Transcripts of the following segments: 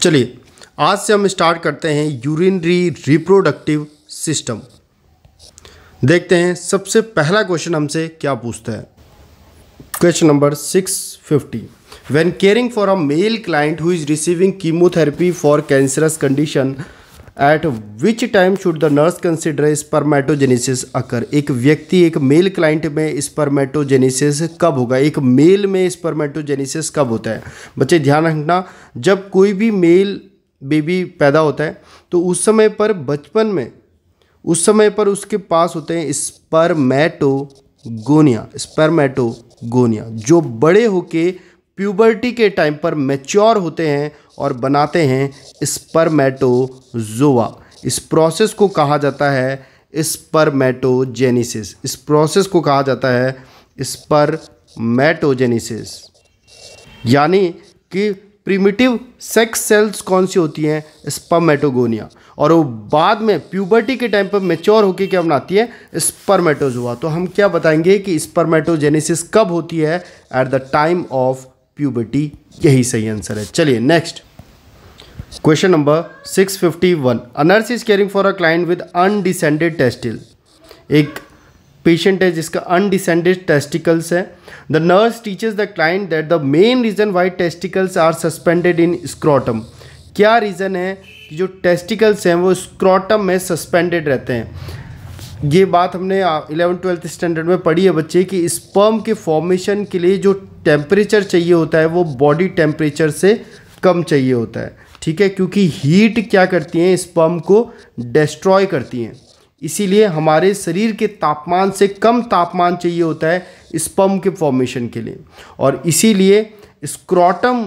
चलिए आज से हम स्टार्ट करते हैं यूरिनरी रिप्रोडक्टिव सिस्टम देखते हैं सबसे पहला क्वेश्चन हमसे क्या पूछता है question number six fifty when caring for a male client who is receiving chemotherapy for cancerous condition at which time should the nurse consider spermatogenesis occur एक व्यक्ति एक मेल क्लाइंट में स्पर्मेटोजेनेसिस कब होगा एक मेल में स्पर्मेटोजेनेसिस कब होता है बच्चे ध्यान रखना जब कोई भी मेल बेबी पैदा होता है तो उस समय पर बचपन में उस समय पर उसके पास होते हैं स्पर्मेटोगोनिया स्पर्मेटोगोनिया जो बड़े होके प्यूबर्टी के टाइम पर मैच्योर होते हैं और बनाते हैं स्पर्मेटोजोआ इस प्रोसेस को कहा जाता है स्पर्मेटोजेनिसिस इस प्रोसेस को कहा जाता है स्पर्मेटोजेनिसिस यानी कि प्रीमिटिव सेक्स सेल्स कौन सी होती हैं स्पर्मेटोगोनिया और वो बाद में प्यूबर्टी के टाइम पर मेच्योर होकर क्या बनाती है स्पर्मेटोजोआ तो हम क्या बताएंगे कि स्पर्मेटोजेनेसिस कब होती है at the time of puberty यही सही आंसर है चलिए next question number 651 a nurse is caring for a client with undescended testicle एक पेशेंट है जिसका अनडिसेंडेड टेस्टिकल्स है the nurse teaches the client that the main reason why testicles are suspended in scrotum क्या reason है कि जो testicles हैं वो स्क्रॉटम में सस्पेंडेड रहते हैं ये बात हमने इलेवन ट्वेल्थ स्टैंडर्ड में पढ़ी है बच्चे कि स्पर्म के फॉर्मेशन के लिए जो टेम्परेचर चाहिए होता है वो बॉडी टेम्परेचर से कम चाहिए होता है ठीक है क्योंकि हीट क्या करती हैं स्पम को डिस्ट्रॉय करती हैं इसीलिए हमारे शरीर के तापमान से कम तापमान चाहिए होता है स्पम के फॉर्मेशन के लिए और इसीलिए स्क्रॉटम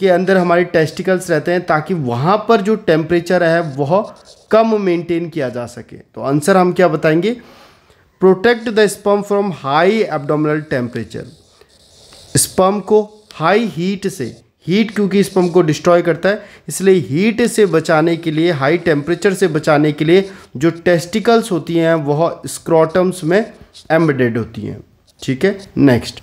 के अंदर हमारे टेस्टिकल्स रहते हैं ताकि वहाँ पर जो टेम्परेचर है वह कम मेंटेन किया जा सके तो आंसर हम क्या बताएंगे protect the sperm from high abdominal temperature sperm को हाई हीट से हीट क्योंकि स्पम को डिस्ट्रॉय करता है इसलिए हीट से बचाने के लिए हाई टेम्परेचर से बचाने के लिए जो टेस्टिकल्स होती हैं वह स्क्रॉटम्स में एम्बेडेड होती हैं ठीक है नेक्स्ट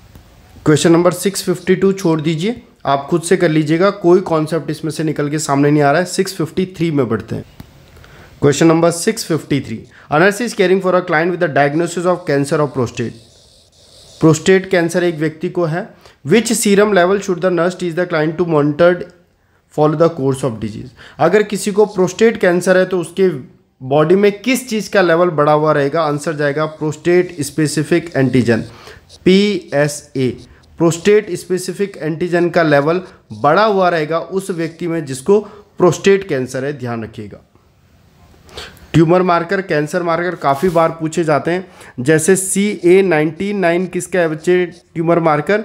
क्वेश्चन नंबर 652 छोड़ दीजिए आप खुद से कर लीजिएगा कोई कॉन्सेप्ट इसमें से निकल के सामने नहीं आ रहा है 653 में बढ़ते हैं question number 653 a nurse is caring for a client with the diagnosis of cancer of prostate prostate cancer एक व्यक्ति को है which serum level should the nurse is the client to monitored follow the course of disease अगर किसी को prostate cancer है तो उसके बॉडी में किस चीज़ का लेवल बढ़ा हुआ रहेगा आंसर जाएगा prostate specific antigen P S A prostate specific antigen का लेवल बढ़ा हुआ रहेगा उस व्यक्ति में जिसको प्रोस्टेट कैंसर है ध्यान रखिएगा ट्यूमर मार्कर कैंसर मार्कर काफ़ी बार पूछे जाते हैं जैसे सी ए नाइन्टी नाइन किसका है बच्चे ट्यूमर मार्कर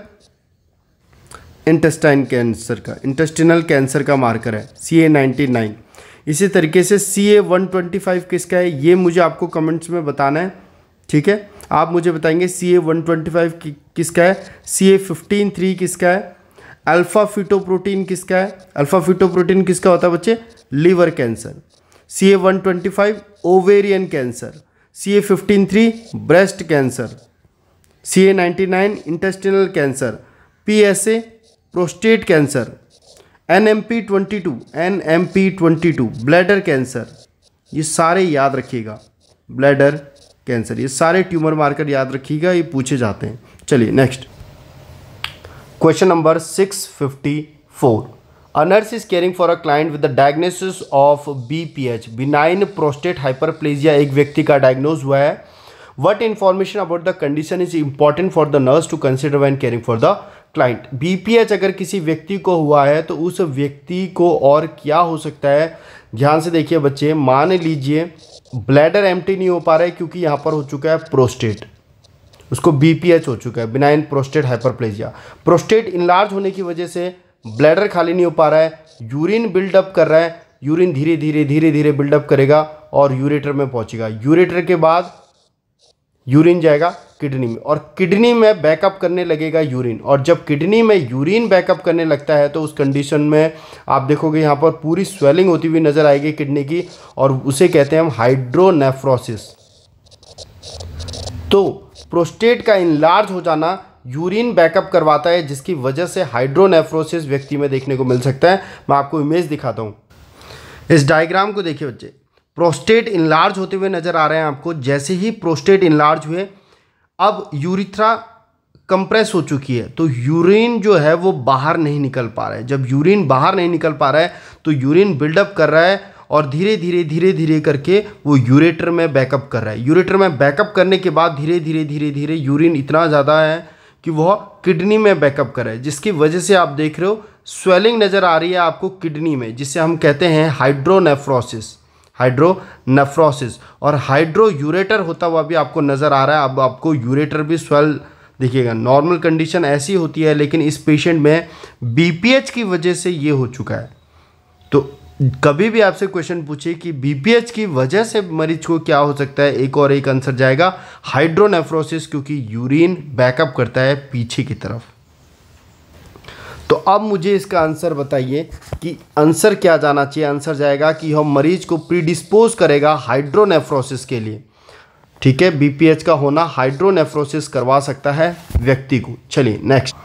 इंटेस्टाइन कैंसर का इंटेस्टिनल कैंसर का मार्कर है सी ए नाइन्टी नाइन इसी तरीके से C A one twenty five किसका है ये मुझे आपको कमेंट्स में बताना है ठीक है आप मुझे बताएंगे C A one twenty five किसका है सी ए फिफ्टीन थ्री किसका है अल्फ़ा फिटोप्रोटीन किसका है अल्फ़ा फिटोप्रोटीन किसका होता है बच्चे liver cancer C A one twenty five ovarian cancer C A fifteen three breast cancer C A ninety nine intestinal cancer P S A prostate cancer N M P twenty two N M P twenty two bladder cancer ये सारे याद रखिएगा bladder cancer ये सारे tumour marker याद रखिएगा ये पूछे जाते हैं चलिए next question number six fifty four A nurse is caring for a client with the diagnosis of BPH, benign prostate hyperplasia. एक व्यक्ति का डायग्नोज हुआ है what information about the condition is important for the nurse to consider when caring for the client BPH अगर किसी व्यक्ति को हुआ है तो उस व्यक्ति को और क्या हो सकता है ध्यान से देखिए बच्चे मान लीजिए ब्लैडर एम्प्टी नहीं हो पा रहा है क्योंकि यहाँ पर हो चुका है प्रोस्टेट उसको बीपीएच हो चुका है benign prostate hyperplasia prostate enlarge होने की वजह से ब्लैडर खाली नहीं हो पा रहा है यूरिन बिल्डअप कर रहा है यूरिन धीरे धीरे धीरे धीरे बिल्डअप करेगा और यूरेटर में पहुंचेगा यूरेटर के बाद यूरिन जाएगा किडनी में और किडनी में बैकअप करने लगेगा यूरिन और जब किडनी में यूरिन बैकअप करने लगता है तो उस कंडीशन में आप देखोगे यहाँ पर पूरी स्वेलिंग होती हुई नज़र आएगी किडनी की और उसे कहते हैं हम हाइड्रोनेफ्रोसिस तो प्रोस्टेट का इनलार्ज हो जाना यूरिन बैकअप करवाता है जिसकी वजह से हाइड्रोनेफ्रोसिस व्यक्ति में देखने को मिल सकता है मैं आपको इमेज दिखाता हूँ इस डायग्राम को देखिए बच्चे प्रोस्टेट इनलार्ज होते हुए नज़र आ रहे हैं आपको जैसे ही प्रोस्टेट इनलार्ज हुए अब यूरिथ्रा कंप्रेस हो चुकी है तो यूरिन जो है वो बाहर नहीं निकल पा रहा है जब यूरिन बाहर नहीं निकल पा रहा है तो यूरिन बिल्डअप कर रहा है और धीरे धीरे धीरे धीरे करके वो यूरेटर में बैकअप कर रहा है यूरेटर में बैकअप करने के बाद धीरे धीरे धीरे धीरे यूरिन इतना ज़्यादा है कि वह किडनी में बैकअप करे जिसकी वजह से आप देख रहे हो स्वेलिंग नज़र आ रही है आपको किडनी में जिसे हम कहते हैं हाइड्रोनेफ्रोसिस हाइड्रोनेफ्रोसिस और हाइड्रो यूरेटर होता हुआ भी आपको नज़र आ रहा है अब आपको यूरेटर भी स्वेल देखिएगा नॉर्मल कंडीशन ऐसी होती है लेकिन इस पेशेंट में बीपीएच की वजह से ये हो चुका है तो कभी भी आपसे क्वेश्चन पूछे कि बीपीएच की वजह से मरीज को क्या हो सकता है एक और एक आंसर जाएगा हाइड्रोनेफ्रोसिस क्योंकि यूरिन बैकअप करता है पीछे की तरफ तो अब मुझे इसका आंसर बताइए कि आंसर क्या जाना चाहिए आंसर जाएगा कि हम मरीज को प्रीडिस्पोज करेगा हाइड्रोनेफ्रोसिस के लिए ठीक है बीपीएच का होना हाइड्रोनेफ्रोसिस करवा सकता है व्यक्ति को चलिए next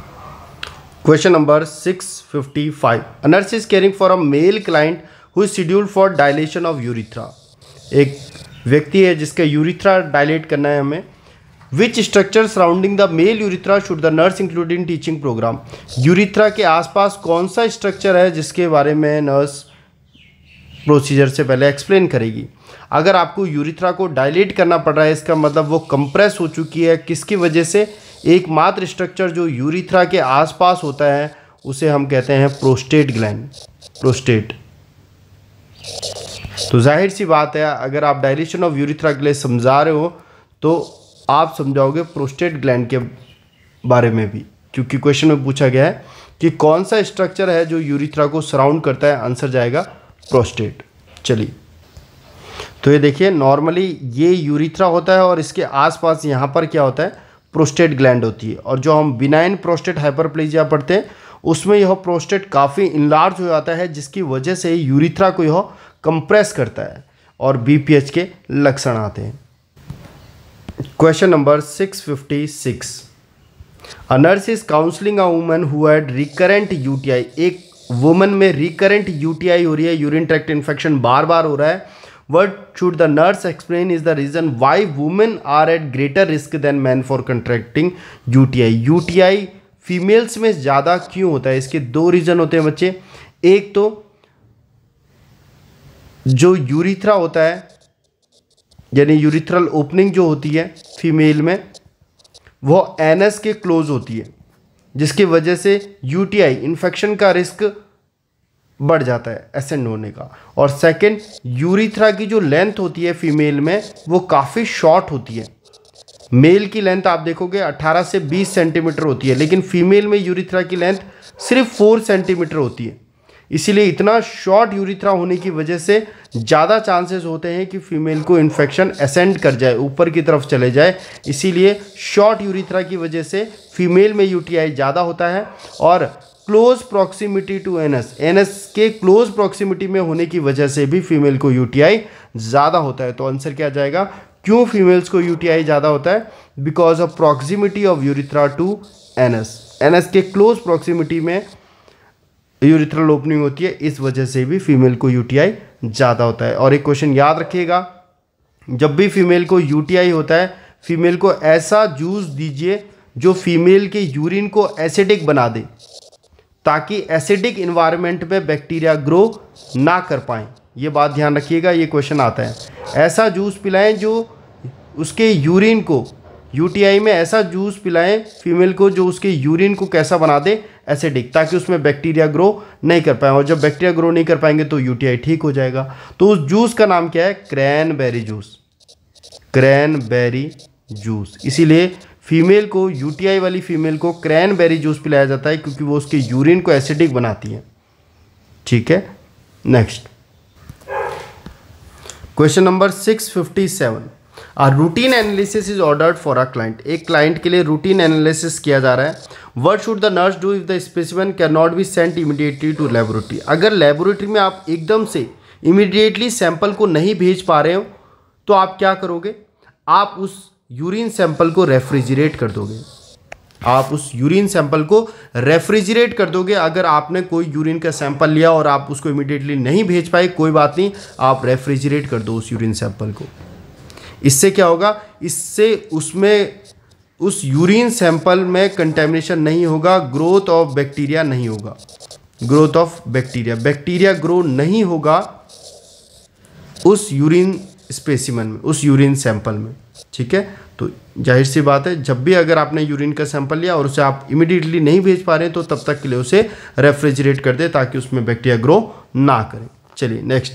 six fifty 655. A nurse is caring for a male client who is scheduled for dilation of urethra एक व्यक्ति है जिसका यूरिथ्रा डायलेट करना है हमें which structure surrounding the male urethra should the nurse include in teaching program urethra के आसपास कौन सा स्ट्रक्चर है जिसके बारे में नर्स प्रोसीजर से पहले एक्सप्लेन करेगी अगर आपको यूरिथ्रा को डायलेट करना पड़ रहा है इसका मतलब वो कंप्रेस हो चुकी है किसकी वजह से एकमात्र स्ट्रक्चर जो यूरिथ्रा के आसपास होता है उसे हम कहते हैं प्रोस्टेट ग्लैंड प्रोस्टेट तो जाहिर सी बात है अगर आप डायलेशन ऑफ यूरिथ्रा ग्लैंड समझा रहे हो तो आप समझाओगे प्रोस्टेट ग्लैंड के बारे में भी क्योंकि क्वेश्चन में पूछा गया है कि कौन सा स्ट्रक्चर है जो यूरिथ्रा को सराउंड करता है आंसर जाएगा प्रोस्टेट चलिए तो ये देखिए नॉर्मली ये यूरिथ्रा होता है और इसके आसपास यहाँ पर क्या होता है प्रोस्टेट ग्लैंड होती है और जो हम बिनाइन प्रोस्टेट हाइपरप्लेजिया पढ़ते हैं उसमें यह प्रोस्टेट काफ़ी इनलार्ज हो जाता है जिसकी वजह से यूरिथ्रा को यह कंप्रेस करता है और बीपीएच के लक्षण आते हैं question number 656 a nurse is counselling a woman who had recurrent UTI एक वुमन में रिकरेंट यूटीआई हो रही है यूरिन ट्रैक्ट इन्फेक्शन बार बार हो रहा है should the nurse explain is the reason why women are at greater risk than man for contracting U T I U T I females में ज़्यादा क्यों होता है इसके दो रीज़न होते हैं बच्चे एक तो जो यूरिथ्रा होता है यानी यूरिथ्रल ओपनिंग जो होती है फीमेल में वो एनएस के क्लोज होती है जिसकी वजह से यूटीआई इन्फेक्शन का रिस्क बढ़ जाता है एसेंड होने का और सेकंड यूरिथ्रा की जो लेंथ होती है फीमेल में वो काफ़ी शॉर्ट होती है मेल की लेंथ आप देखोगे 18 से 20 सेंटीमीटर होती है लेकिन फीमेल में यूरिथ्रा की लेंथ सिर्फ 4 सेंटीमीटर होती है इसीलिए इतना शॉर्ट यूरिथ्रा होने की वजह से ज़्यादा चांसेस होते हैं कि फीमेल को इन्फेक्शन असेंड कर जाए ऊपर की तरफ चले जाए इसीलिए शॉर्ट यूरिथ्रा की वजह से फीमेल में यूटीआई ज़्यादा होता है और close proximity to anus anus के क्लोज प्रॉक्सिमिटी में होने की वजह से भी फीमेल को यूटीआई ज़्यादा होता है तो आंसर क्या आ जाएगा क्यों फीमेल्स को यूटीआई ज़्यादा होता है because of proximity of urethra to anus anus के क्लोज प्रॉक्सिमिटी में यूरिथ्रल ओपनिंग होती है इस वजह से भी फीमेल को आई ज़्यादा होता है और एक क्वेश्चन याद रखिएगा जब भी फीमेल को आई होता है फीमेल को ऐसा जूस दीजिए जो फीमेल के यूरिन को एसिडिक बना दे ताकि एसिडिक इन्वायरमेंट में बैक्टीरिया ग्रो ना कर पाएँ ये बात ध्यान रखिएगा ये क्वेश्चन आता है ऐसा जूस पिलाएं जो उसके यूरिन को यूटीआई में ऐसा जूस पिलाएं फीमेल को जो उसके यूरिन को कैसा बना दे एसिडिक ताकि उसमें बैक्टीरिया ग्रो नहीं कर पाए और जब बैक्टीरिया ग्रो नहीं कर पाएंगे तो यूटीआई ठीक हो जाएगा तो उस जूस का नाम क्या है क्रैनबेरी जूस क्रैनबेरी जूस इसीलिए फीमेल को यूटीआई वाली फीमेल को क्रैनबेरी जूस पिलाया जाता है क्योंकि वो उसके यूरिन को एसिडिक बनाती है ठीक है next question number six fifty seven a routine analysis is ordered for a client एक क्लाइंट के लिए रूटीन एनालिसिस किया जा रहा है what should the nurse do if the specimen can not be sent immediately to laboratory अगर laboratory में आप एकदम से इमीडिएटली सैंपल को नहीं भेज पा रहे हो तो आप क्या करोगे आप उस यूरिन सैंपल को रेफ्रिजरेट कर दोगे आप उस यूरिन सैंपल को रेफ्रिजरेट कर दोगे अगर आपने कोई यूरिन का सैंपल लिया और आप उसको इमिडिएटली नहीं भेज पाए कोई बात नहीं आप रेफ्रिजरेट कर दो उस यूरिन सैंपल को इससे क्या होगा इससे उसमें उस यूरिन सैंपल में कंटेमिनेशन नहीं होगा ग्रोथ ऑफ बैक्टीरिया नहीं होगा growth of bacteria bacteria grow नहीं होगा उस यूरिन स्पेसिमन में उस यूरिन सैंपल में ठीक है तो जाहिर सी बात है जब भी अगर आपने यूरिन का सैंपल लिया और उसे आप इमिडिएटली नहीं भेज पा रहे तो तब तक के लिए उसे रेफ्रिजरेट कर दे ताकि उसमें बैक्टीरिया ग्रो ना करें चलिए नेक्स्ट